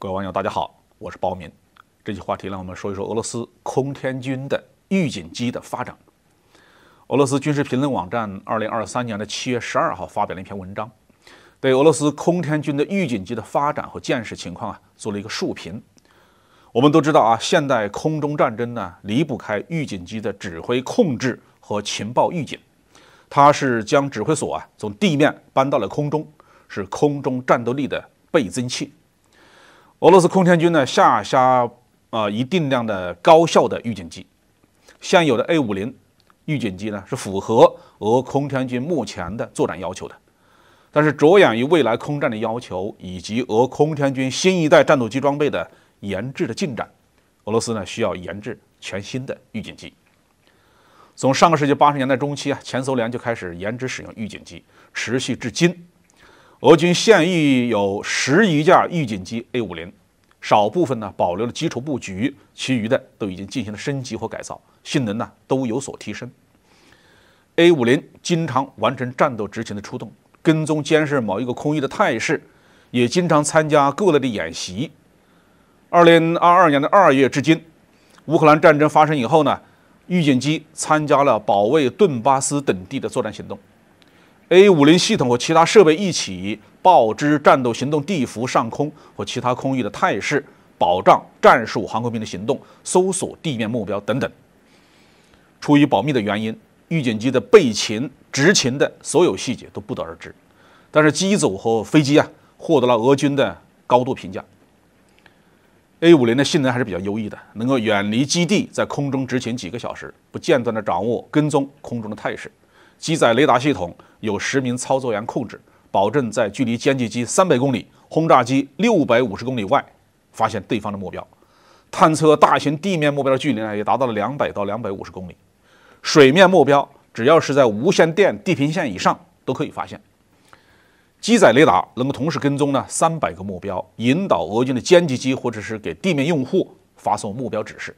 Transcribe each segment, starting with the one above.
各位网友，大家好，我是包敏。这期话题呢，我们说一说俄罗斯空天军的预警机的发展。俄罗斯军事评论网站二零二三年的七月十二号发表了一篇文章，对俄罗斯空天军的预警机的发展和建设情况啊，做了一个述评。我们都知道啊，现代空中战争呢，离不开预警机的指挥控制和情报预警，它是将指挥所啊从地面搬到了空中，是空中战斗力的倍增器。俄罗斯空天军呢下辖啊一定量的高效的预警机，现有的 A 五零预警机呢是符合俄空天军目前的作战要求的，但是着眼于未来空战的要求以及俄空天军新一代战斗机装备的研制的进展，俄罗斯呢需要研制全新的预警机。从上个世纪八十年代中期啊前苏联就开始研制使用预警机，持续至今。俄军现役有十余架预警机 A 五零，少部分呢保留了基础布局，其余的都已经进行了升级或改造，性能呢都有所提升。A 五零经常完成战斗执勤的出动，跟踪监视某一个空域的态势，也经常参加各类的演习。二零二二年的二月至今，乌克兰战争发生以后呢，预警机参加了保卫顿巴斯等地的作战行动。A 五零系统和其他设备一起，报知战斗行动地幅上空和其他空域的态势，保障战术航空兵的行动、搜索地面目标等等。出于保密的原因，预警机的备勤、执勤的所有细节都不得而知。但是机组和飞机啊，获得了俄军的高度评价。A 五零的性能还是比较优异的，能够远离基地，在空中执勤几个小时，不间断地掌握、跟踪空中的态势。机载雷达系统有十名操作员控制，保证在距离歼击机三百公里、轰炸机六百五十公里外发现对方的目标。探测大型地面目标的距离呢，也达到了两百到两百五十公里。水面目标只要是在无线电地平线以上都可以发现。机载雷达能够同时跟踪呢三百个目标，引导俄军的歼击机，或者是给地面用户发送目标指示。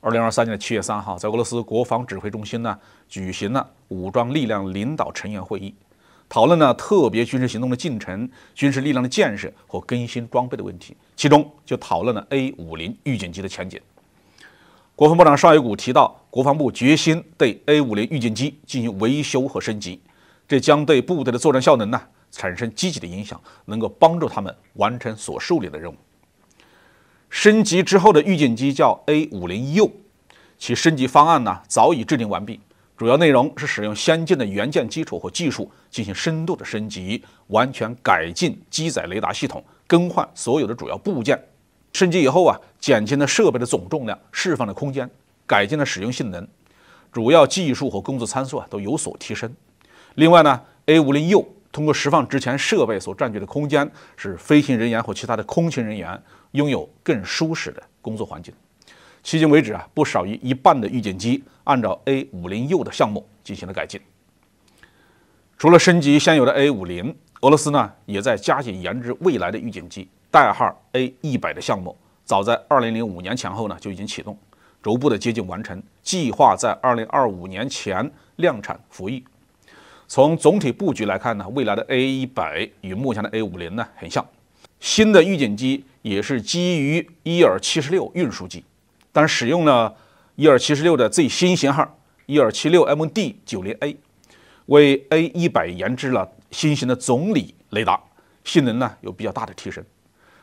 二零二三年的七月三号，在俄罗斯国防指挥中心呢举行了武装力量领导成员会议，讨论了特别军事行动的进程、军事力量的建设和更新装备的问题。其中就讨论了 A 五零预警机的前景。国防部长绍伊古提到，国防部决心对 A 五零预警机进行维修和升级，这将对部队的作战效能呢产生积极的影响，能够帮助他们完成所受理的任务。升级之后的预警机叫 A50U，其升级方案呢早已制定完毕，主要内容是使用先进的元件、基础和技术进行深度的升级，完全改进机载雷达系统，更换所有的主要部件。升级以后啊，减轻了设备的总重量，释放了空间，改进了使用性能，主要技术和工作参数啊都有所提升。另外呢，A50U。通过释放之前设备所占据的空间，使飞行人员或其他的空勤人员拥有更舒适的工作环境。迄今为止啊，不少于一半的预警机按照 A-50U 的项目进行了改进。除了升级现有的 A-50，俄罗斯呢也在加紧研制未来的预警机，代号 A-100 的项目，早在2005年前后呢就已经启动，逐步的接近完成，计划在2025年前量产服役。从总体布局来看呢，未来的 A 一百与目前的 A 五零呢很像，新的预警机也是基于伊尔七十六运输机，但使用了伊尔七十六的最新型号伊尔七六 MD 九零 A，为 A 一百研制了新型的总理雷达，性能呢有比较大的提升，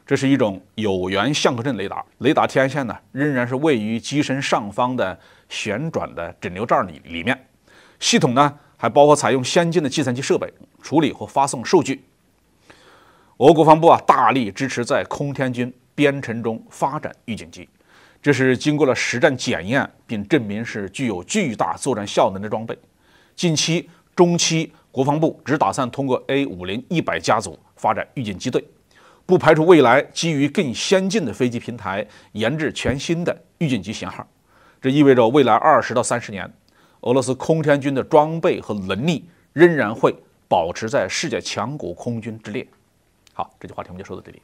这是一种有源相控阵雷达，雷达天线呢仍然是位于机身上方的旋转的整流罩里里面，系统呢。还包括采用先进的计算机设备处理和发送数据。俄国防部啊大力支持在空天军编程中发展预警机，这是经过了实战检验并证明是具有巨大作战效能的装备。近期、中期，国防部只打算通过 A-50100 家族发展预警机队，不排除未来基于更先进的飞机平台研制全新的预警机型号。这意味着未来二十到三十年。俄罗斯空天军的装备和能力仍然会保持在世界强国空军之列。好，这句话题们就说到这里。